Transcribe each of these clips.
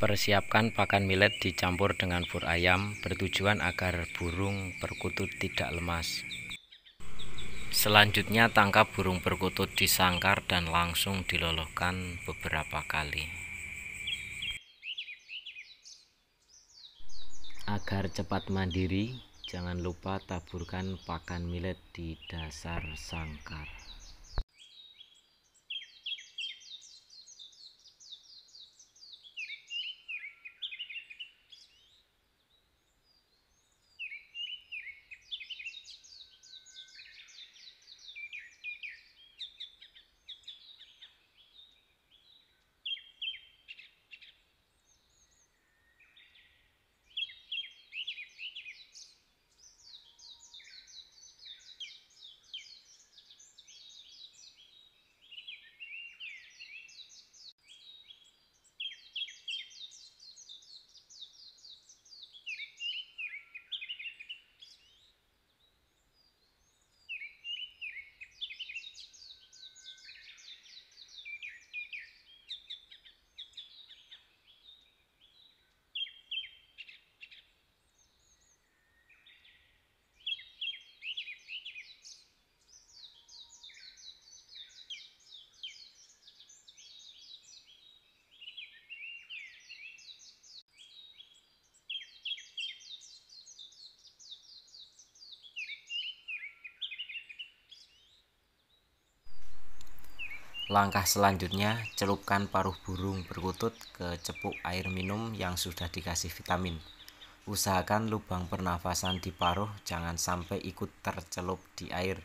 Persiapkan pakan millet dicampur dengan fur ayam bertujuan agar burung perkutut tidak lemas. Selanjutnya tangkap burung perkutut di sangkar dan langsung dilolohkan beberapa kali. Agar cepat mandiri, jangan lupa taburkan pakan millet di dasar sangkar. Langkah selanjutnya, celupkan paruh burung berkutut ke cepuk air minum yang sudah dikasih vitamin. Usahakan lubang pernafasan di paruh jangan sampai ikut tercelup di air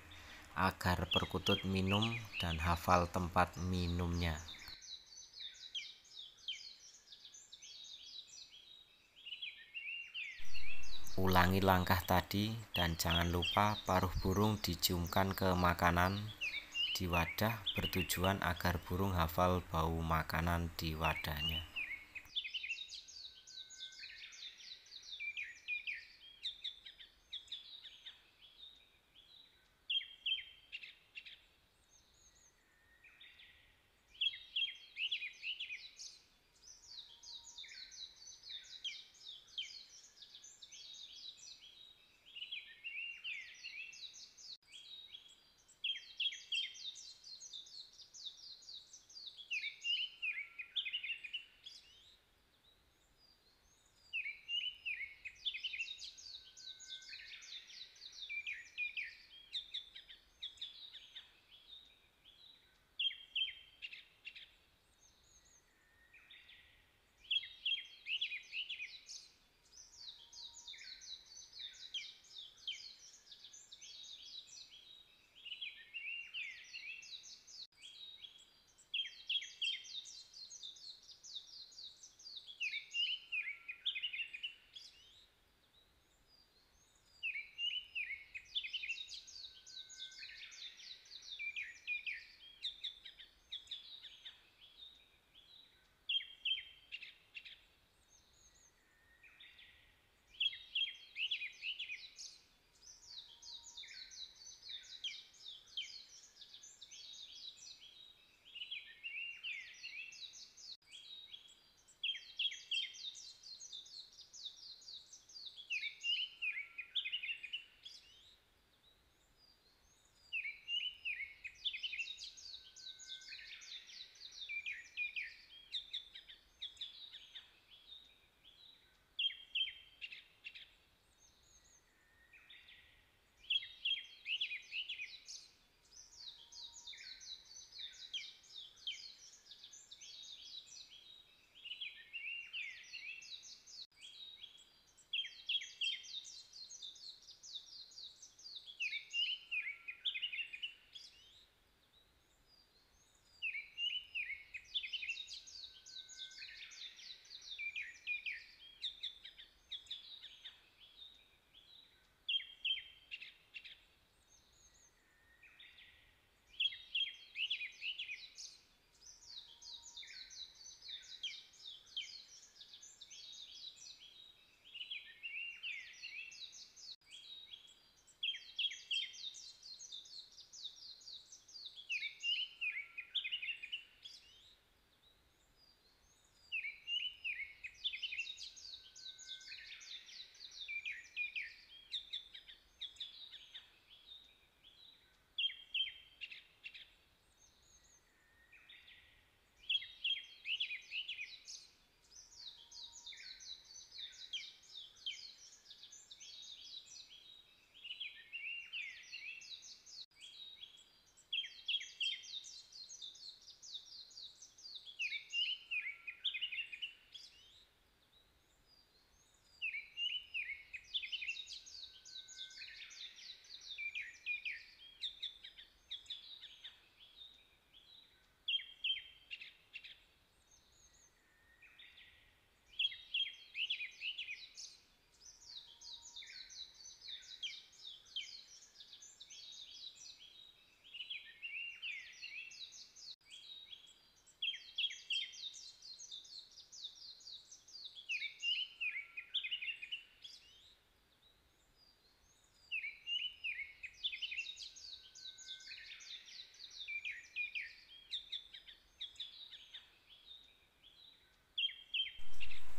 agar perkutut minum dan hafal tempat minumnya. Ulangi langkah tadi dan jangan lupa paruh burung diciumkan ke makanan di wadah bertujuan agar burung hafal bau makanan di wadahnya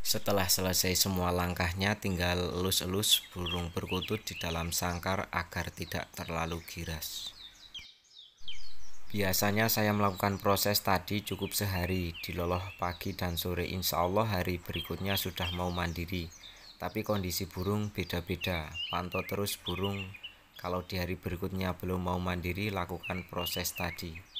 Setelah selesai semua langkahnya, tinggal elus-elus burung berkutut di dalam sangkar agar tidak terlalu giras. Biasanya saya melakukan proses tadi cukup sehari, diloloh pagi dan sore insya Allah hari berikutnya sudah mau mandiri. Tapi kondisi burung beda-beda, pantau terus burung kalau di hari berikutnya belum mau mandiri lakukan proses tadi.